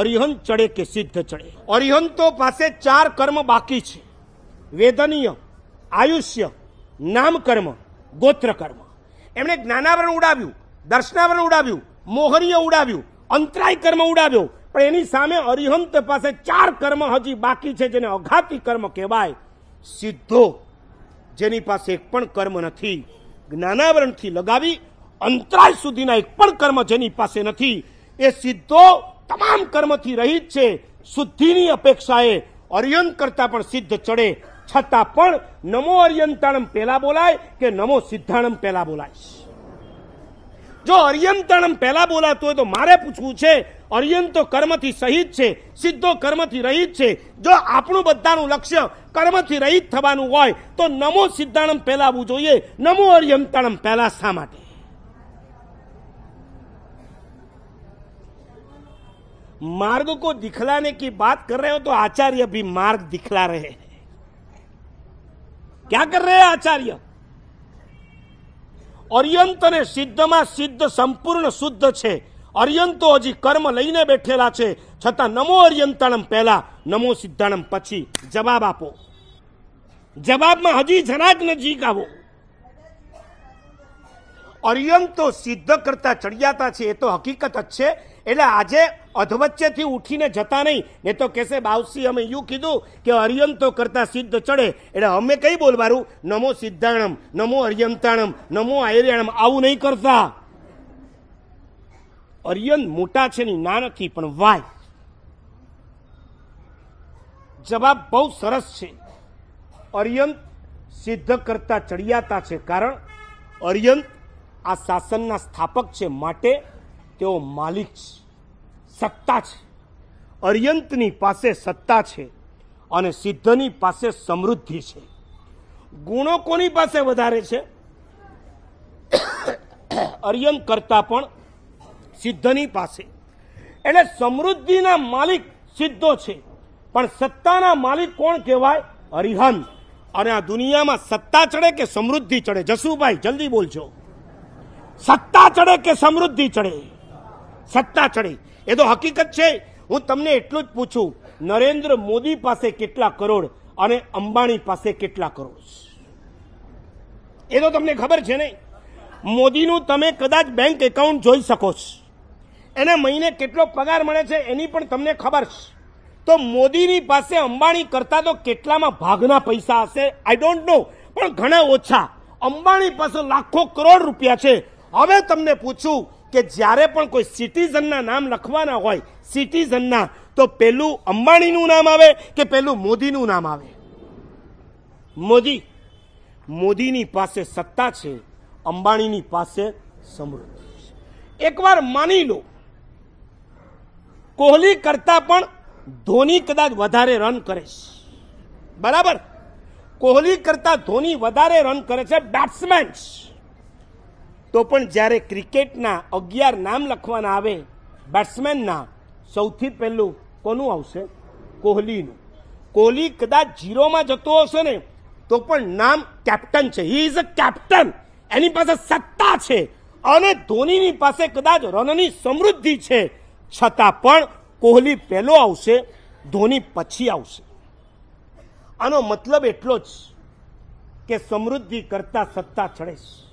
અરિહંત ચડે કે સિદ્ધ ચડે અરિહંતો પાસે ચાર કર્મ બાકી છે વેદનીય આયુષ્ય નામ કર્મ ગોત્ર કર્મ એમણે જ્ઞાનાવરણ ઉડાવ્યું દર્શનાવરણ ઉડાવ્યું મોહનીય ઉડાવ્યું અંતરાય કર્મ ઉડાવ્યો પણ એની સામે અરિહંત પાસે ચાર કર્મ હજી બાકી છે જેને અઘાતી કર્મ કહેવાય સિદ્ધો જેની પાસે એક પણ કર્મ નથી જ્ઞાનાવરણથી લગાવી અંતરાય સુધીના એક પણ કર્મ જેની પાસે નથી એ સીધો તમામ કર્મથી રહિત છે શુદ્ધિની અપેક્ષાએ અર્યન કરતાં પણ સિદ્ધ ચડે છતાં પણ નમો અર્યંતાણમ પહેલાં બોલાય કે નમો સિદ્ધાણમ પહેલા બોલાય જો અર્યંતણમ પહેલા બોલાતું હોય તો મારે પૂછવું છે અર્યંત કર્મથી સહિત છે સિદ્ધો કર્મથી રહિત છે જો આપણું બધાનું લક્ષ્ય કર્મથી રહિત થવાનું હોય તો નમો સિદ્ધાણમ પહેલાવવું જોઈએ નમો અર્યંતણમ પહેલા શા માટે માર્ગ કો दिखलाने કી बात કર રહે हो तो आचार्य भी मार्ग दिखला रहे हैं क्या कर रहे અર્યંત અને સિદ્ધમાં સિદ્ધ સંપૂર્ણ શુદ્ધ છે અર્યંતો હજી કર્મ લઈને બેઠેલા છે છતાં નમો અર્યંતાણમ પહેલા નમો સિદ્ધાણમ પછી જવાબ આપો જવાબમાં હજી જરાક નજીક આવો અર્યંતો સિદ્ધ કરતા ચડિયાતા છે એ તો હકીકત જ છે એટલે આજે અધવચ્ચેથી ઉઠીને જતા નહીં ને તો કહેશે બાવસી અમે યુ કીધું કે અર્યંતો કરતા સિદ્ધ ચડે એટલે અમે કઈ બોલવાનું નમો સિદ્ધાણમ નમો અર્યંતાણમ નમો આયર્યાણમ આવું નહીં કરતા અર્યંત મોટા છે ની ના નથી પણ વાય જવાબ બહુ સરસ છે અર્યંત સિદ્ધ કરતા ચડિયાતા છે કારણ અર્યંત આ શાસનના સ્થાપક છે માટે તેઓ માલિક સત્તા છે અર્યંતની પાસે સત્તા છે અને સિદ્ધની પાસે સમૃદ્ધિ છે ગુણો કોની પાસે વધારે છે અર્યંત કરતા પણ સિદ્ધની પાસે એટલે સમૃદ્ધિના માલિક સિદ્ધો છે પણ સત્તાના માલિક કોણ કહેવાય અરિહંત અને આ દુનિયામાં સત્તા ચડે કે સમૃદ્ધિ ચડે જસુભાઈ જલ્દી બોલજો સત્તા ચડે કે સમૃદ્ધિ ચડે સત્તા ચડી એ તો હકીકત છે હું તમને એટલું જ પૂછું નરેન્દ્ર મોદી પાસે કેટલા કરોડ અને અંબાણી પાસે કેટલા કરોડ એ તો તમને ખબર છે નહીં મોદીનું તમે કદાચ બેંક એકાઉન્ટ જોઈ શકો છો એને મહિને કેટલો પગાર મળે છે એની પણ તમને ખબર છે તો મોદીની પાસે અંબાણી કરતા તો કેટલામાં ભાગના પૈસા હશે આઈ ડોન્ટ નો પણ ઘણા ઓછા અંબાણી પાસે લાખો કરોડ રૂપિયા છે હવે તમને પૂછું કે જ્યારે પણ કોઈ સિટીઝનના નામ લખવાના હોય સિટીઝનના તો પેલું અંબાણીનું નામ આવે કે પેલું મોદીનું નામ આવે મોદી મોદીની પાસે સત્તા છે અંબાણીની પાસે સમૃદ્ધિ છે એકવાર માની લો કોહલી કરતાં પણ ધોની કદાચ વધારે રન કરે છે બરાબર કોહલી કરતાં ધોની વધારે રન કરે છે બેટ્સમેન તો પણ જ્યારે ક્રિકેટના અગિયાર નામ લખવાના આવે બેટ્સમેનના સૌથી પહેલું કોનું આવશે કોહલીનું કોહલી કદાચ જીરોમાં જતો હશે ને તો પણ નામ કેપ્ટન છે હી ઇઝ અ કેપ્ટન એની પાસે સત્તા છે અને ધોનીની પાસે કદાચ રનની સમૃદ્ધિ છે છતાં પણ કોહલી પહેલો આવશે ધોની પછી આવશે આનો મતલબ એટલો જ કે સમૃદ્ધિ કરતા સત્તા ચડે છે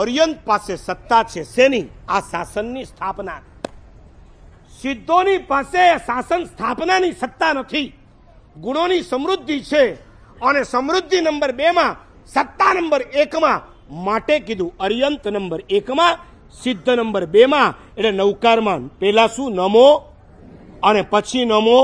ઓરિયન્ટ પાસે સત્તા છે શેની આ શાસનની સ્થાપના સિદ્ધોની પાસે શાસન સ્થાપનાની સત્તા નથી ગુણોની સમૃદ્ધિ છે અને સમૃદ્ધિ નંબર બેમાં સત્તા નંબર એકમાં માટે કીધું અર્યંત નંબર એકમાં સિદ્ધ નંબર બેમાં એટલે નૌકારમાં પહેલાં શું નમો અને પછી નમો